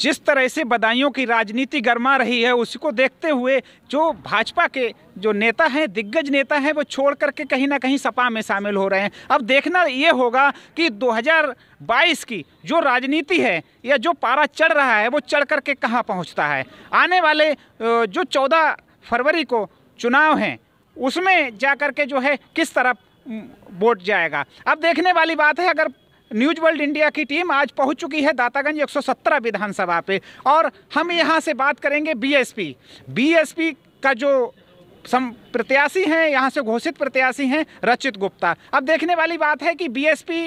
जिस तरह से बदायूं की राजनीति गरमा रही है उसको देखते हुए जो भाजपा के जो नेता हैं दिग्गज नेता हैं वो छोड़ करके कहीं ना कहीं सपा में शामिल हो रहे हैं अब देखना ये होगा कि 2022 की जो राजनीति है या जो पारा चढ़ रहा है वो चढ़ करके कहाँ पहुँचता है आने वाले जो चौदह फरवरी को चुनाव हैं उसमें जा के जो है किस तरफ वोट जाएगा अब देखने वाली बात है अगर न्यूज वर्ल्ड इंडिया की टीम आज पहुंच चुकी है दातागंज 117 विधानसभा पे और हम यहाँ से बात करेंगे बीएसपी बीएसपी का जो सम प्रत्याशी हैं यहाँ से घोषित प्रत्याशी हैं रचित गुप्ता अब देखने वाली बात है कि बीएसपी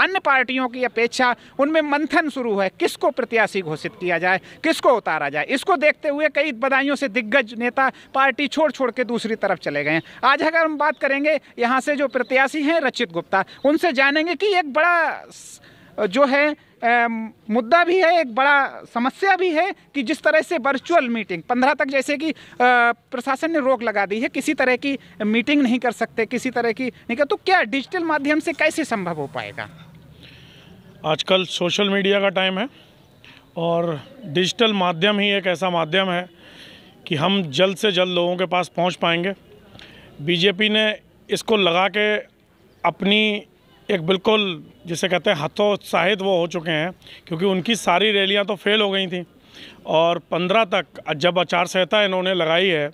अन्य पार्टियों की अपेक्षा उनमें मंथन शुरू है किसको प्रत्याशी घोषित किया जाए किसको उतारा जाए इसको देखते हुए कई बधाइयों से दिग्गज नेता पार्टी छोड़ छोड़ के दूसरी तरफ चले गए आज अगर हम बात करेंगे यहाँ से जो प्रत्याशी हैं रचित गुप्ता उनसे जानेंगे कि एक बड़ा जो है ए, मुद्दा भी है एक बड़ा समस्या भी है कि जिस तरह से वर्चुअल मीटिंग पंद्रह तक जैसे कि प्रशासन ने रोक लगा दी है किसी तरह की मीटिंग नहीं कर सकते किसी तरह की नहीं कर तो क्या डिजिटल माध्यम से कैसे संभव हो पाएगा आजकल सोशल मीडिया का टाइम है और डिजिटल माध्यम ही एक ऐसा माध्यम है कि हम जल्द से जल्द लोगों के पास पहुंच पाएंगे बीजेपी ने इसको लगा के अपनी एक बिल्कुल जिसे कहते हैं हतोत्साहित वो हो चुके हैं क्योंकि उनकी सारी रैलियां तो फेल हो गई थी और पंद्रह तक जब आचार संहिता इन्होंने लगाई है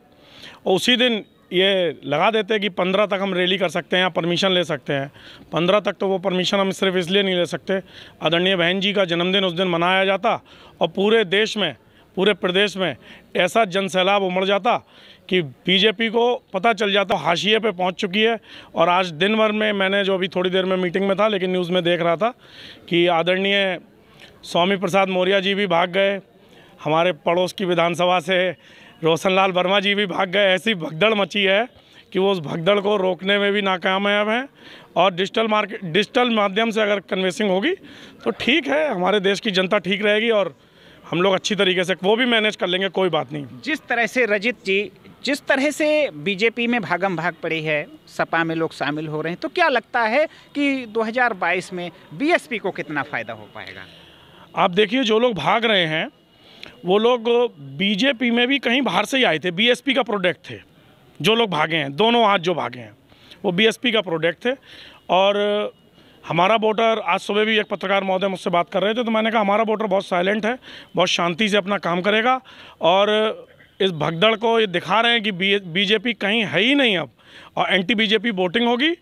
और उसी दिन ये लगा देते हैं कि पंद्रह तक हम रैली कर सकते हैं या परमिशन ले सकते हैं पंद्रह तक तो वो परमिशन हम सिर्फ इसलिए नहीं ले सकते आदरणीय बहन जी का जन्मदिन उस दिन मनाया जाता और पूरे देश में पूरे प्रदेश में ऐसा जन सैलाब उमड़ जाता कि बीजेपी को पता चल जाता हाशिए पे पहुंच चुकी है और आज दिन भर में मैंने जो अभी थोड़ी देर में मीटिंग में था लेकिन न्यूज़ में देख रहा था कि आदरणीय स्वामी प्रसाद मौर्य जी भी भाग गए हमारे पड़ोस की विधानसभा से रोशन लाल वर्मा जी भी भाग गए ऐसी भगदड़ मची है कि वो उस भगदड़ को रोकने में भी नाकामयाब हैं और डिजिटल मार्केट डिजिटल माध्यम से अगर कन्वेंसिंग होगी तो ठीक है हमारे देश की जनता ठीक रहेगी और हम लोग अच्छी तरीके से वो भी मैनेज कर लेंगे कोई बात नहीं जिस तरह से रजित जी जिस तरह से बीजेपी में भागम भाग पड़ी है सपा में लोग शामिल हो रहे हैं तो क्या लगता है कि 2022 में बीएसपी को कितना फ़ायदा हो पाएगा आप देखिए जो लोग भाग रहे हैं वो लोग बीजेपी में भी कहीं बाहर से ही आए थे बीएसपी का प्रोडक्ट थे जो लोग भागे हैं दोनों आज जो भागे हैं वो बीएसपी का प्रोडक्ट थे और हमारा वोटर आज सुबह भी एक पत्रकार महोदय मुझसे बात कर रहे थे तो मैंने कहा हमारा वोटर बहुत साइलेंट है बहुत शांति से अपना काम करेगा और इस भगदड़ को ये दिखा रहे हैं कि बीजेपी कहीं है ही नहीं अब और एंटी बीजेपी वोटिंग होगी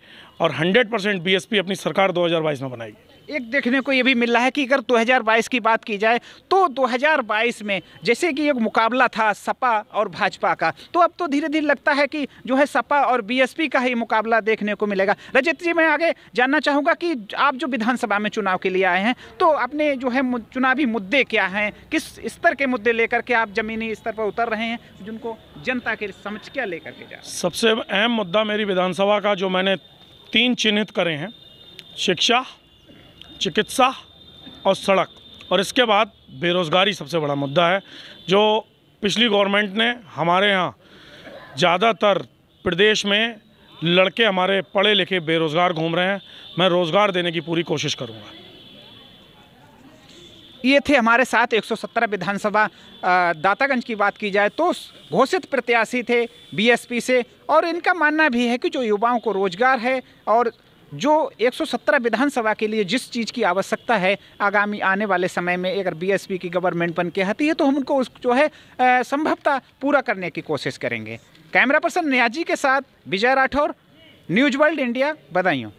और 100 परसेंट बी अपनी सरकार 2022 में बनाएगी एक देखने को ये भी मिल रहा है कि अगर 2022 की बात की जाए तो 2022 में जैसे कि एक मुकाबला था सपा और भाजपा का तो अब तो धीरे धीरे लगता है कि जो है सपा और बीएसपी का ही मुकाबला देखने को मिलेगा रजत जी मैं आगे जानना चाहूँगा कि आप जो विधानसभा में चुनाव के लिए आए हैं तो अपने जो है चुनावी मुद्दे क्या हैं किस स्तर के मुद्दे लेकर के आप ज़मीनी स्तर पर उतर रहे हैं जिनको जनता के समझ क्या लेकर के जा सबसे अहम मुद्दा मेरी विधानसभा का जो मैंने तीन चिन्हित करे हैं शिक्षा चिकित्सा और सड़क और इसके बाद बेरोज़गारी सबसे बड़ा मुद्दा है जो पिछली गवर्नमेंट ने हमारे यहाँ ज़्यादातर प्रदेश में लड़के हमारे पढ़े लिखे बेरोज़गार घूम रहे हैं मैं रोज़गार देने की पूरी कोशिश करूँगा ये थे हमारे साथ 117 विधानसभा दातागंज की बात की जाए तो घोषित प्रत्याशी थे बीएसपी से और इनका मानना भी है कि जो युवाओं को रोजगार है और जो 117 विधानसभा के लिए जिस चीज़ की आवश्यकता है आगामी आने वाले समय में अगर बीएसपी की गवर्नमेंट बन के आती है तो हम उनको उस जो है संभवता पूरा करने की कोशिश करेंगे कैमरा पर्सन न्याजी के साथ Vijay Rathore news world India बधाइयों